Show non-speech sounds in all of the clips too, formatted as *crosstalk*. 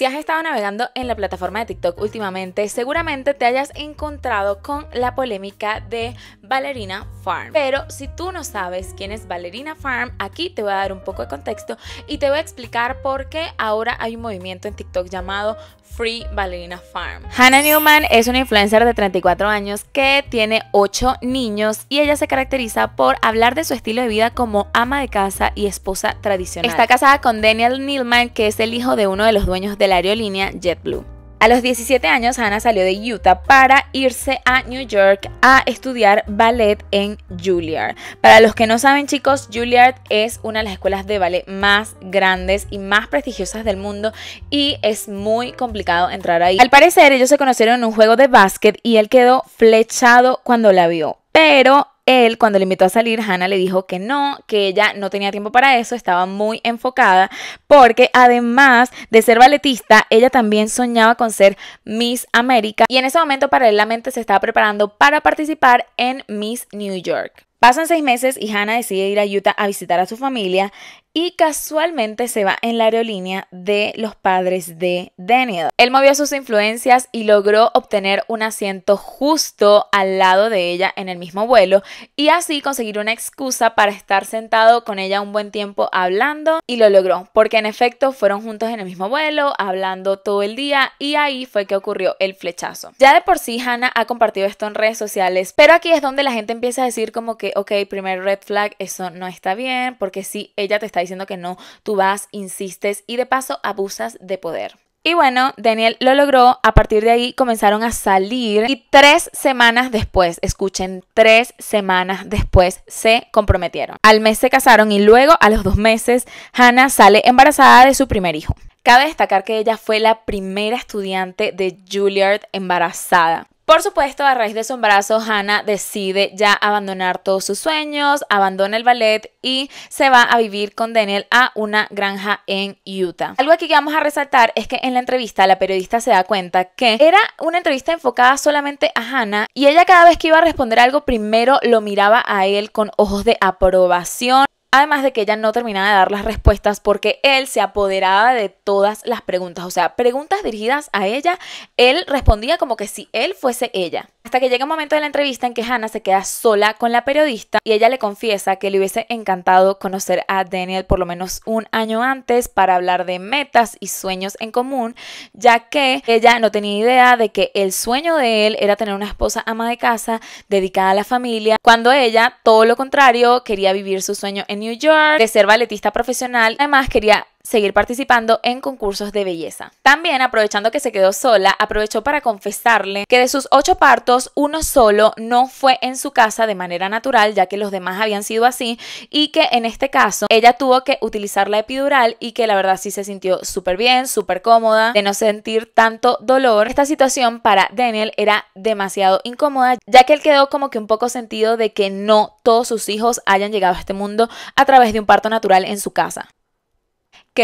Si has estado navegando en la plataforma de TikTok últimamente, seguramente te hayas encontrado con la polémica de Ballerina Farm. Pero si tú no sabes quién es Ballerina Farm, aquí te voy a dar un poco de contexto y te voy a explicar por qué ahora hay un movimiento en TikTok llamado Free Ballerina Farm. Hannah Newman es una influencer de 34 años que tiene 8 niños y ella se caracteriza por hablar de su estilo de vida como ama de casa y esposa tradicional. Está casada con Daniel Newman, que es el hijo de uno de los dueños de aerolínea JetBlue. A los 17 años, Ana salió de Utah para irse a New York a estudiar ballet en Juilliard. Para los que no saben, chicos, Juilliard es una de las escuelas de ballet más grandes y más prestigiosas del mundo y es muy complicado entrar ahí. Al parecer, ellos se conocieron en un juego de básquet y él quedó flechado cuando la vio. Pero él, cuando le invitó a salir, Hannah le dijo que no, que ella no tenía tiempo para eso, estaba muy enfocada, porque además de ser balletista, ella también soñaba con ser Miss América y en ese momento paralelamente se estaba preparando para participar en Miss New York. Pasan seis meses y Hannah decide ir a Utah a visitar a su familia y casualmente se va en la aerolínea de los padres de Daniel. Él movió sus influencias y logró obtener un asiento justo al lado de ella en el mismo vuelo y así conseguir una excusa para estar sentado con ella un buen tiempo hablando y lo logró porque en efecto fueron juntos en el mismo vuelo hablando todo el día y ahí fue que ocurrió el flechazo. Ya de por sí Hannah ha compartido esto en redes sociales pero aquí es donde la gente empieza a decir como que ok primer red flag eso no está bien porque si ella te está diciendo que no, tú vas, insistes y de paso abusas de poder. Y bueno, Daniel lo logró, a partir de ahí comenzaron a salir y tres semanas después, escuchen, tres semanas después se comprometieron. Al mes se casaron y luego a los dos meses Hannah sale embarazada de su primer hijo. Cabe destacar que ella fue la primera estudiante de Juilliard embarazada. Por supuesto, a raíz de su embarazo, Hannah decide ya abandonar todos sus sueños, abandona el ballet y se va a vivir con Daniel a una granja en Utah. Algo aquí que vamos a resaltar es que en la entrevista la periodista se da cuenta que era una entrevista enfocada solamente a Hannah y ella cada vez que iba a responder algo primero lo miraba a él con ojos de aprobación. Además de que ella no terminaba de dar las respuestas porque él se apoderaba de todas las preguntas, o sea, preguntas dirigidas a ella, él respondía como que si él fuese ella. Hasta que llega un momento de la entrevista en que Hannah se queda sola con la periodista y ella le confiesa que le hubiese encantado conocer a Daniel por lo menos un año antes para hablar de metas y sueños en común, ya que ella no tenía idea de que el sueño de él era tener una esposa ama de casa dedicada a la familia, cuando ella, todo lo contrario, quería vivir su sueño en New York, de ser balletista profesional. Además, quería seguir participando en concursos de belleza. También, aprovechando que se quedó sola, aprovechó para confesarle que de sus ocho partos, uno solo no fue en su casa de manera natural, ya que los demás habían sido así, y que en este caso ella tuvo que utilizar la epidural y que la verdad sí se sintió súper bien, súper cómoda, de no sentir tanto dolor. Esta situación para Daniel era demasiado incómoda, ya que él quedó como que un poco sentido de que no todos sus hijos hayan llegado a este mundo a través de un parto natural en su casa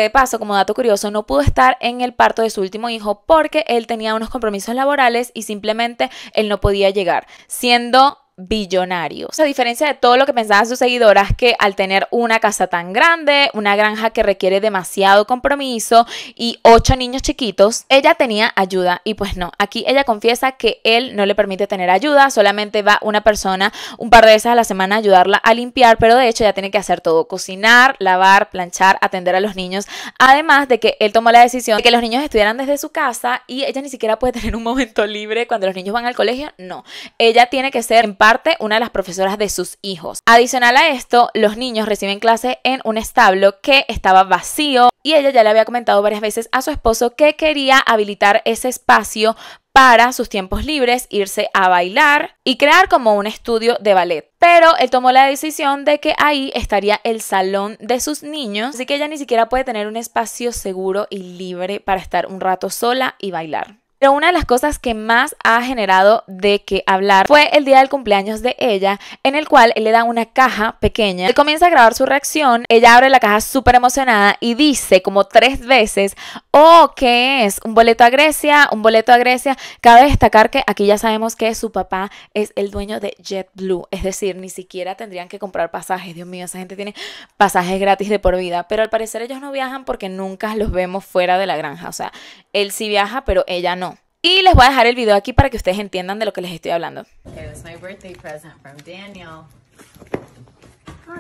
de paso, como dato curioso, no pudo estar en el parto de su último hijo porque él tenía unos compromisos laborales y simplemente él no podía llegar, siendo billonarios. A diferencia de todo lo que pensaban sus seguidoras, que al tener una casa tan grande, una granja que requiere demasiado compromiso y ocho niños chiquitos, ella tenía ayuda y pues no, aquí ella confiesa que él no le permite tener ayuda, solamente va una persona un par de veces a la semana a ayudarla a limpiar, pero de hecho ya tiene que hacer todo, cocinar, lavar, planchar, atender a los niños, además de que él tomó la decisión de que los niños estuvieran desde su casa y ella ni siquiera puede tener un momento libre cuando los niños van al colegio, no, ella tiene que ser paz una de las profesoras de sus hijos. Adicional a esto, los niños reciben clase en un establo que estaba vacío y ella ya le había comentado varias veces a su esposo que quería habilitar ese espacio para sus tiempos libres, irse a bailar y crear como un estudio de ballet. Pero él tomó la decisión de que ahí estaría el salón de sus niños, así que ella ni siquiera puede tener un espacio seguro y libre para estar un rato sola y bailar. Pero una de las cosas que más ha generado de qué hablar fue el día del cumpleaños de ella, en el cual él le da una caja pequeña. Él comienza a grabar su reacción, ella abre la caja súper emocionada y dice como tres veces, oh, ¿qué es? Un boleto a Grecia, un boleto a Grecia. Cabe destacar que aquí ya sabemos que su papá es el dueño de JetBlue, es decir, ni siquiera tendrían que comprar pasajes. Dios mío, esa gente tiene pasajes gratis de por vida, pero al parecer ellos no viajan porque nunca los vemos fuera de la granja. O sea, él sí viaja, pero ella no. Y les voy a dejar el video aquí para que ustedes entiendan de lo que les estoy hablando. Here's my birthday present from Daniel.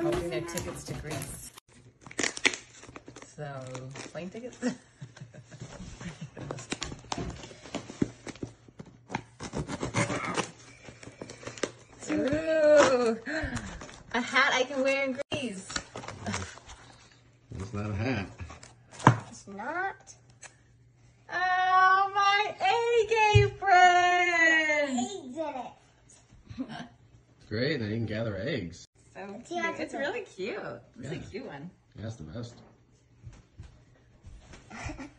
Hoping their tickets to Greece. So, plane tickets. *laughs* Ooh, a hat I can wear in Greece. Great, then you can gather eggs. So cute. It's really cute. It's yeah. a cute one. Yeah, it's the best.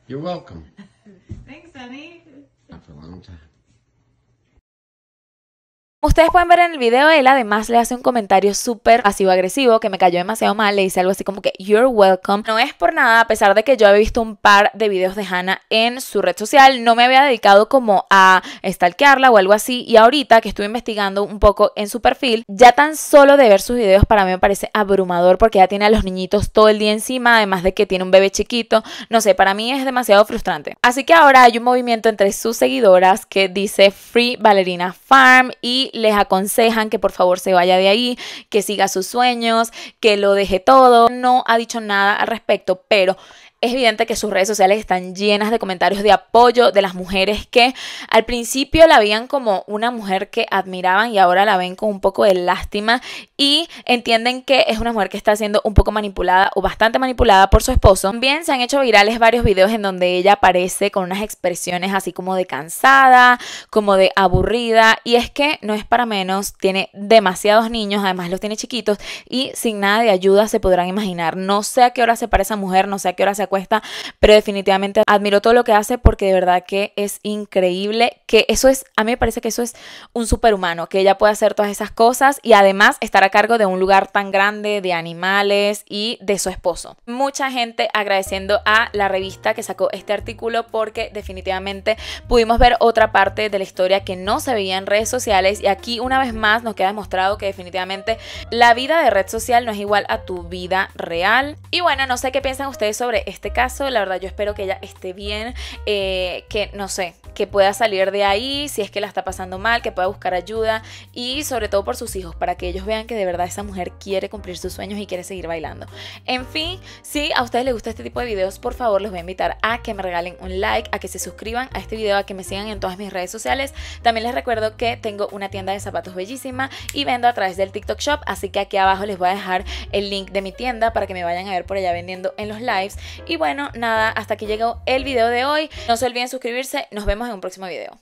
You're welcome. *laughs* Thanks, honey. Not for a long time. Ustedes pueden ver en el video, él además le hace un comentario súper pasivo-agresivo que me cayó demasiado mal. Le dice algo así como que, You're welcome. No es por nada, a pesar de que yo había visto un par de videos de Hannah en su red social, no me había dedicado como a stalkearla o algo así. Y ahorita que estuve investigando un poco en su perfil, ya tan solo de ver sus videos para mí me parece abrumador porque ya tiene a los niñitos todo el día encima, además de que tiene un bebé chiquito. No sé, para mí es demasiado frustrante. Así que ahora hay un movimiento entre sus seguidoras que dice Free Ballerina Farm y les aconsejan que por favor se vaya de ahí, que siga sus sueños, que lo deje todo. No ha dicho nada al respecto, pero es evidente que sus redes sociales están llenas de comentarios de apoyo de las mujeres que al principio la veían como una mujer que admiraban y ahora la ven con un poco de lástima y entienden que es una mujer que está siendo un poco manipulada o bastante manipulada por su esposo. También se han hecho virales varios videos en donde ella aparece con unas expresiones así como de cansada, como de aburrida y es que no es para menos, tiene demasiados niños, además los tiene chiquitos y sin nada de ayuda se podrán imaginar. No sé a qué hora se para esa mujer, no sé a qué hora se esta, pero definitivamente admiro todo lo que hace porque de verdad que es increíble, que eso es, a mí me parece que eso es un superhumano, que ella puede hacer todas esas cosas y además estar a cargo de un lugar tan grande, de animales y de su esposo. Mucha gente agradeciendo a la revista que sacó este artículo porque definitivamente pudimos ver otra parte de la historia que no se veía en redes sociales y aquí una vez más nos queda demostrado que definitivamente la vida de red social no es igual a tu vida real. Y bueno, no sé qué piensan ustedes sobre esto este caso, la verdad yo espero que ella esté bien, eh, que no sé, que pueda salir de ahí si es que la está pasando mal, que pueda buscar ayuda y sobre todo por sus hijos, para que ellos vean que de verdad esa mujer quiere cumplir sus sueños y quiere seguir bailando. En fin, si a ustedes les gusta este tipo de videos, por favor los voy a invitar a que me regalen un like, a que se suscriban a este video, a que me sigan en todas mis redes sociales. También les recuerdo que tengo una tienda de zapatos bellísima y vendo a través del TikTok Shop, así que aquí abajo les voy a dejar el link de mi tienda para que me vayan a ver por allá vendiendo en los lives y bueno, nada, hasta aquí llegó el video de hoy. No se olviden suscribirse, nos vemos en un próximo video.